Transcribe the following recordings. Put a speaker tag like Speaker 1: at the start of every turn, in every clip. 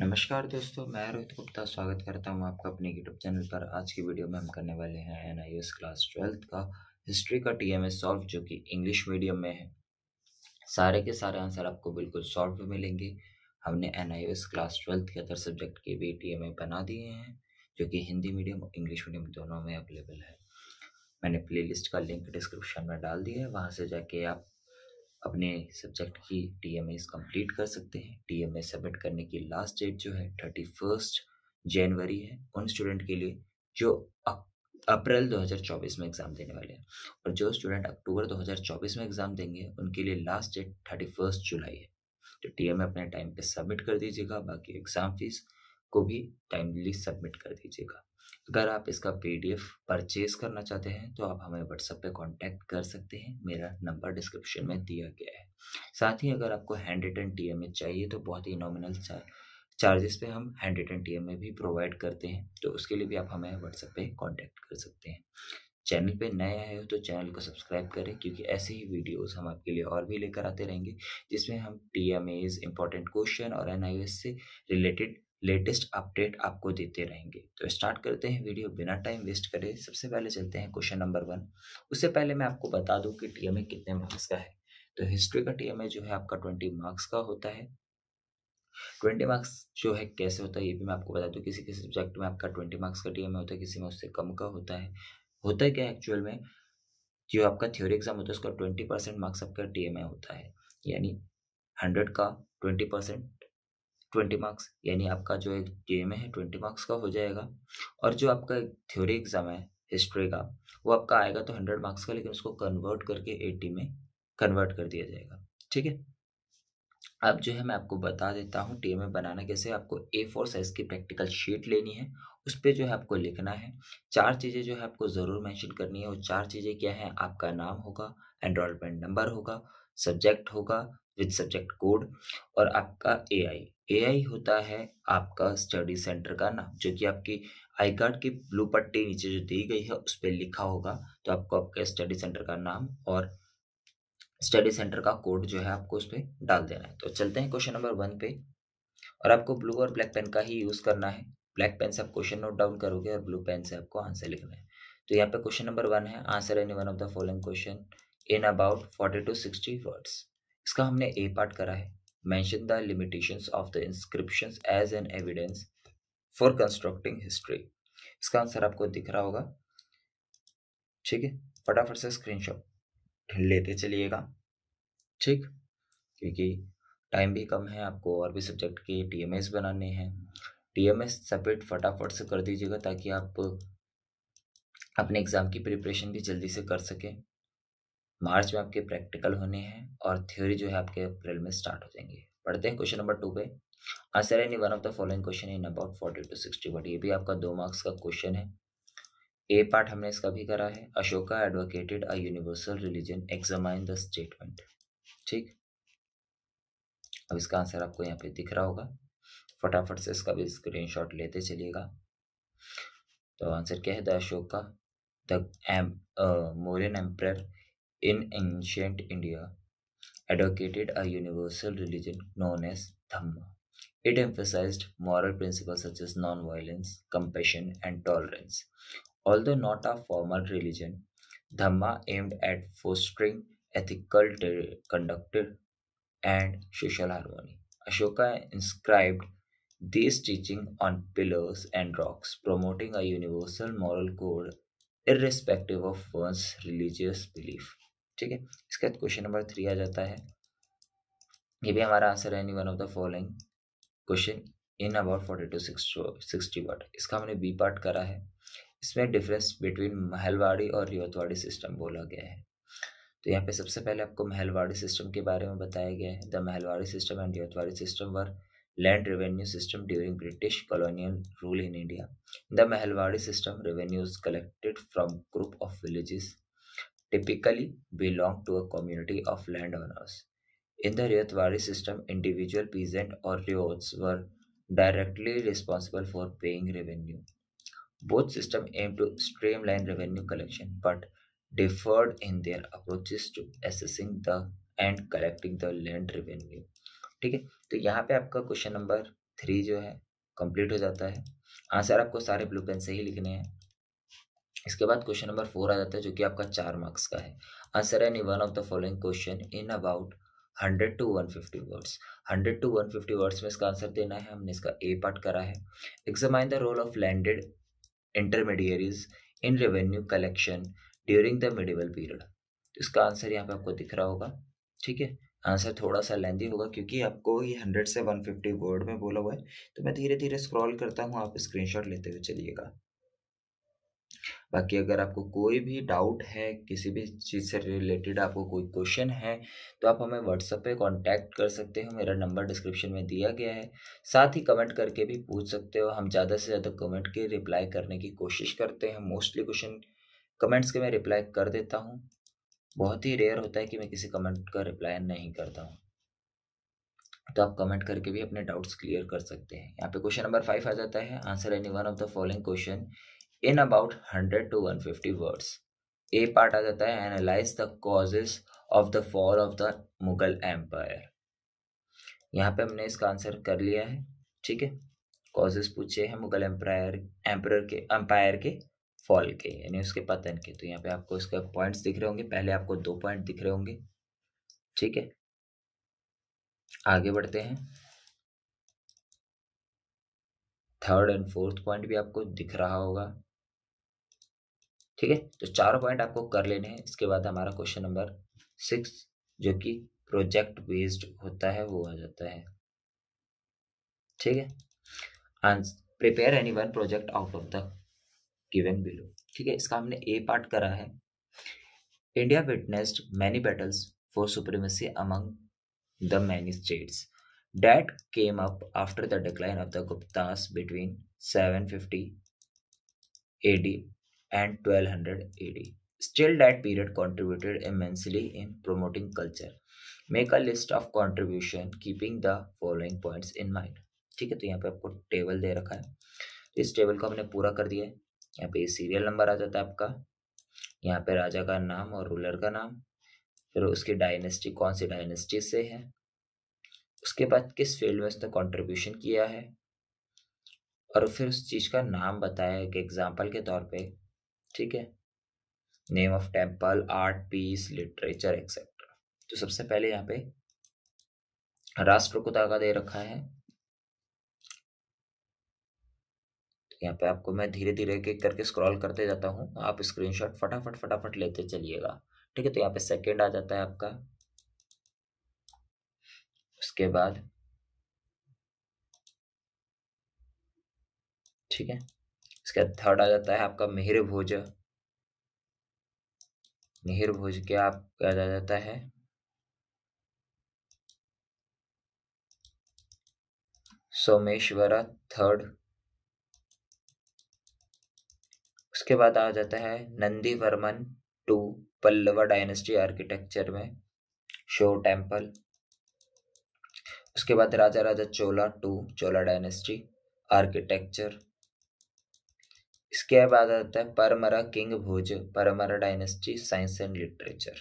Speaker 1: नमस्कार दोस्तों मैं रोहित गुप्ता स्वागत करता हूं आपका अपने यूट्यूब चैनल पर आज की वीडियो में हम करने वाले हैं N I S class twelfth का हिस्ट्री का टी एम एस सॉल्व जो कि इंग्लिश मीडियम में है सारे के सारे आंसर आपको बिल्कुल सॉल्व मिलेंगे हमने N I S class twelfth के अदर सब्जेक्ट के भी टी एम ए बना दिए हैं जो कि हिंदी मीडियम और इंग्लिश मीडियम दोनों में अवेलेबल है मैंने प्लेलिस्ट का लिंक डिस्क्रिप्शन में डाल दिया है वहाँ से जाके आप अपने सब्जेक्ट की टी एम एस कम्प्लीट कर सकते हैं टी एम एस सबमिट करने की लास्ट डेट जो है थर्टी फर्स्ट जनवरी है उन स्टूडेंट के लिए जो अप्रैल 2024 में एग्ज़ाम देने वाले हैं और जो स्टूडेंट अक्टूबर 2024 में एग्ज़ाम देंगे उनके लिए लास्ट डेट थर्टी फर्स्ट जुलाई है तो टी एम अपने टाइम पे सबमिट कर दीजिएगा बाकी एग्ज़ाम फीस को भी टाइमली सबमिट कर दीजिएगा अगर आप इसका पीडीएफ परचेज करना चाहते हैं तो आप हमें व्हाट्सएप पे कांटेक्ट कर सकते हैं मेरा नंबर डिस्क्रिप्शन में दिया गया है साथ ही अगर आपको हैंड रिटन टी एम चाहिए तो बहुत ही नॉमिनल चार्जेस पे हम हैंड रिटन टी एम भी प्रोवाइड करते हैं तो उसके लिए भी आप हमें व्हाट्सएप पे कॉन्टैक्ट कर सकते हैं चैनल पे नए आए हो तो चैनल को सब्सक्राइब करें क्योंकि ऐसे ही वीडियोस हम आपके लिए और भी लेकर आते रहेंगे जिसमें हम T M as important question और एन से रिलेटेड लेटेस्ट अपडेट आपको देते रहेंगे तो स्टार्ट करते हैं वीडियो बिना टाइम वेस्ट करे सबसे पहले चलते हैं क्वेश्चन नंबर वन उससे पहले मैं आपको बता दूं कि टीएमए कितने मार्क्स का है तो हिस्ट्री का टीएमए जो है आपका ट्वेंटी मार्क्स का होता है ट्वेंटी मार्क्स जो है कैसे होता है ये भी मैं आपको बता दूँ किसी किसी सब्जेक्ट में आपका ट्वेंटी मार्क्स का टीएमए होता है किसी में उससे कम का होता है होता है क्या एक्चुअल में जो आपका थ्योरी एग्जाम होता है उसका ट्वेंटी परसेंट मार्क्स आपका टीएमए होता है यानी हंड्रेड का ट्वेंटी परसेंट ट्वेंटी मार्क्स यानी आपका जो एक डी एम ए है ट्वेंटी मार्क्स का हो जाएगा और जो आपका एक थ्योरी एग्ज़ाम है हिस्ट्री का वो आपका आएगा तो हंड्रेड मार्क्स का लेकिन उसको कन्वर्ट करके एटी में कन्वर्ट कर दिया जाएगा ठीक है अब जो है मैं आपको बता देता हूँ डी एम ए बनाना कैसे आपको ए फोर साइज़ की प्रैक्टिकल शीट लेनी है उस पर जो है आपको लिखना है चार चीज़ें जो है आपको ज़रूर मैंशन करनी है वो चार चीज़ें क्या है आपका नाम होगा एनरोलमेंट नंबर होगा सब्जेक्ट होगा विद सब्जेक्ट कोड और आपका ए आई होता है आपका स्टडी सेंटर का नाम जो कि आपकी आई कार्ड की ब्लू पट्टी नीचे जो दी गई है उस पर लिखा होगा तो आपको आपके स्टडी सेंटर का नाम और स्टडी सेंटर का कोड जो है आपको उस पर डाल देना है तो चलते हैं क्वेश्चन नंबर वन पे और आपको ब्लू और ब्लैक पेन का ही यूज़ करना है ब्लैक पेन से आप क्वेश्चन नोट डाउन करोगे और ब्लू पेन से आपको आंसर लिखना है तो यहाँ पे क्वेश्चन नंबर वन है answer any one of the following question in about forty to sixty words इसका हमने ए पार्ट करा है mention the limitation of the inscription as an evidence for constructing history इसका आंसर आपको दिख रहा होगा ठीक है फटाफट से स्क्रीनशॉट लेते चलिएगा ठीक क्योंकि टाइम भी कम है आपको और भी सब्जेक्ट के टीएमएस बनाने हैं टीएमएस सबमिट फटाफट से कर दीजिएगा ताकि आप अपने एग्ज़ाम की प्रिपरेशन भी जल्दी से कर सकें मार्च में आपके प्रैक्टिकल होने हैं और थ्योरी जो है आपके अप्रैल में स्टार्ट हो जाएंगे पढ़ते हैं क्वेश्चन नंबर टू पे answer any one of the following question in about forty to sixty word ये भी आपका दो मार्क्स का क्वेश्चन है ए पार्ट हमने इसका भी करा है Ashoka advocated a universal religion examine the statement ठीक अब इसका आंसर आपको यहाँ पे दिख रहा होगा फटाफट से इसका भी स्क्रीनशॉट लेते चलिएगा तो आंसर क्या है द अशोका द एम Mauryan emperor in ancient India advocated a universal religion known as Dhamma. It emphasized moral principles such as non-violence, compassion, and tolerance. Although not a formal religion, Dhamma aimed at fostering ethical conduct and social harmony. Ashoka inscribed these teachings on pillars and rocks, promoting a universal moral code irrespective of one's religious belief. ठीक है इसके बाद question number three आ जाता है ये भी हमारा answer है any one of the following question in about forty to sixty वाट इसका हमने बी पार्ट करा है इसमें डिफरेंस बिटवीन महलवाड़ी और रिवतवाड़ी सिस्टम बोला गया है तो यहाँ पे सबसे पहले आपको महलवाड़ी सिस्टम के बारे में बताया गया है the Mahalwari system and Ryotwari system were land revenue system during British colonial rule in India the Mahalwari system revenues collected from group of villages typically belong to a community of landowners. In the Ryotwari system, individual peasant or Ryots were directly responsible for paying revenue. Both systems aim to streamline revenue collection but differed in their approaches to assessing the and collecting the land revenue. ठीक है तो यहाँ पे आपका question number three जो है complete हो जाता है आंसर आपको सारे ब्लू पेन से ही लिखने हैं इसके बाद क्वेश्चन नंबर फोर आ जाता है जो कि आपका चार मार्क्स का है आंसर है one of the following question in about hundred to one fifty words hundred to one fifty words में इसका आंसर देना है हमने इसका ए पार्ट करा है examine the role of landed intermediaries in revenue collection during the medieval period इसका answer यहाँ पे आपको दिख रहा होगा ठीक है आंसर थोड़ा सा लेंदी होगा क्योंकि आपको ये हंड्रेड से वन फिफ्टी वर्ड में बोला हुआ है तो मैं धीरे धीरे स्क्रॉल करता हूँ आप स्क्रीनशॉट लेते हुए चलिएगा बाकी अगर आपको कोई भी डाउट है किसी भी चीज़ से रिलेटेड आपको कोई क्वेश्चन है तो आप हमें व्हाट्सएप पे कांटेक्ट कर सकते हो मेरा नंबर डिस्क्रिप्शन में दिया गया है साथ ही कमेंट करके भी पूछ सकते हो हम ज़्यादा से ज़्यादा कमेंट के रिप्लाई करने की कोशिश करते हैं मोस्टली क्वेश्चन कमेंट्स के मैं रिप्लाई कर देता हूँ बहुत ही रेयर होता है कि मैं किसी कमेंट का रिप्लाई नहीं करता हूँ तो आप कमेंट करके भी अपने डाउट्स क्लियर कर सकते हैं यहाँ पे क्वेश्चन नंबर फाइव आ जाता है answer any one of the following question in about hundred to one fifty words A part आ जाता है analyse the causes of the fall of the Mughal empire यहाँ पे हमने इसका आंसर कर लिया है ठीक है कॉजेज पूछे हैं मुगल एम्पायर एम्पायर के एम्पायर के फॉल के यानी उसके पतन के तो यहाँ पे आपको इसके पॉइंट्स दिख रहे होंगे पहले आपको दो पॉइंट दिख रहे होंगे ठीक है आगे बढ़ते हैं थर्ड एंड फोर्थ पॉइंट भी आपको दिख रहा होगा ठीक है तो चारों पॉइंट आपको कर लेने हैं इसके बाद हमारा क्वेश्चन नंबर सिक्स जो कि प्रोजेक्ट बेस्ड होता है वो आ जाता है ठीक है prepare any one project out of the given below ठीक है इसका हमने ए पार्ट करा है India witnessed many battles for supremacy among the many states up after the decline of the of between seven fifty A D and 1200 AD. Still, that period contributed immensely in promoting culture. Make a list of contribution keeping the following points in mind. ठीक है तो यहाँ पे आपको table दे रखा है इस table को हमने पूरा कर दिया है यहाँ पे सीरियल नंबर आ जाता है आपका यहाँ पे राजा का नाम और रूलर का नाम फिर उसकी डायनेस्टी कौन सी डायनेस्टी से है उसके बाद किस फील्ड में उसने कंट्रीब्यूशन किया है और फिर उस चीज़ का नाम बताया एक एग्जाम्पल के तौर पे ठीक है name of temple art piece literature etcetera तो सबसे पहले यहाँ पे राष्ट्र को तागा तो दे रखा है तो यहाँ पे आपको मैं धीरे धीरे एक एक करके स्क्रॉल करते जाता हूँ आप स्क्रीनशॉट फटाफट फटाफट लेते चलिएगा ठीक है तो यहाँ पे सेकेंड आ जाता है आपका उसके बाद ठीक है इसके बाद थर्ड आ जाता है आपका मिहिर भोज मिहिर भोज के आपका आ जाता है सोमेश्वरा थर्ड उसके बाद आ जाता है Nandivarman two Pallava dynasty architecture में शो टेम्पल उसके बाद Raja Raja Chola two Chola dynasty architecture इसके बाद आता है Paramara king Bhoja Paramara dynasty science and literature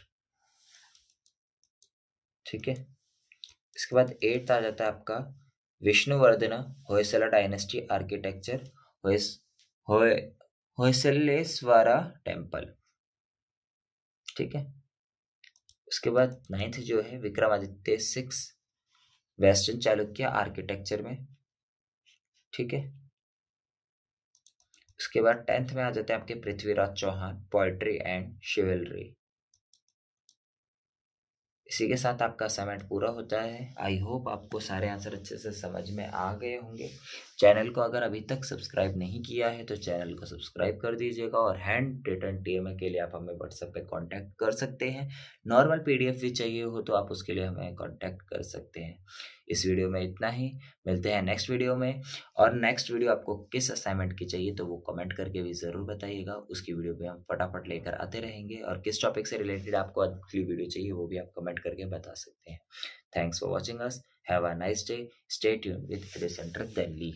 Speaker 1: ठीक है इसके बाद एट आ जाता है आपका Vishnuvardhana Hoysala dynasty architecture Hoysaleswara temple ठीक है उसके बाद नाइन्थ जो है Vikramaditya six western Chalukya architecture में ठीक है उसके बाद टेंथ में आ जाते हैं आपके Prithviraj Chauhan poetry and chivalry इसी के साथ आपका असाइनमेंट पूरा होता है आई होप आपको सारे आंसर अच्छे से समझ में आ गए होंगे चैनल को अगर अभी तक सब्सक्राइब नहीं किया है तो चैनल को सब्सक्राइब कर दीजिएगा और हैंड रिटर्न टी एम के लिए आप हमें व्हाट्सएप पे कांटेक्ट कर सकते हैं नॉर्मल पीडीएफ भी चाहिए हो तो आप उसके लिए हमें कांटेक्ट कर सकते हैं इस वीडियो में इतना ही मिलते हैं नेक्स्ट वीडियो में और नेक्स्ट वीडियो आपको किस असाइनमेंट की चाहिए तो वो कमेंट करके भी ज़रूर बताइएगा उसकी वीडियो भी हम फटाफट लेकर आते रहेंगे और किस टॉपिक से रिलेटेड आपको अगली वीडियो चाहिए वो भी आप कमेंट करके बता सकते हैं thanks for watching us have a nice day stay tune with centre Delhi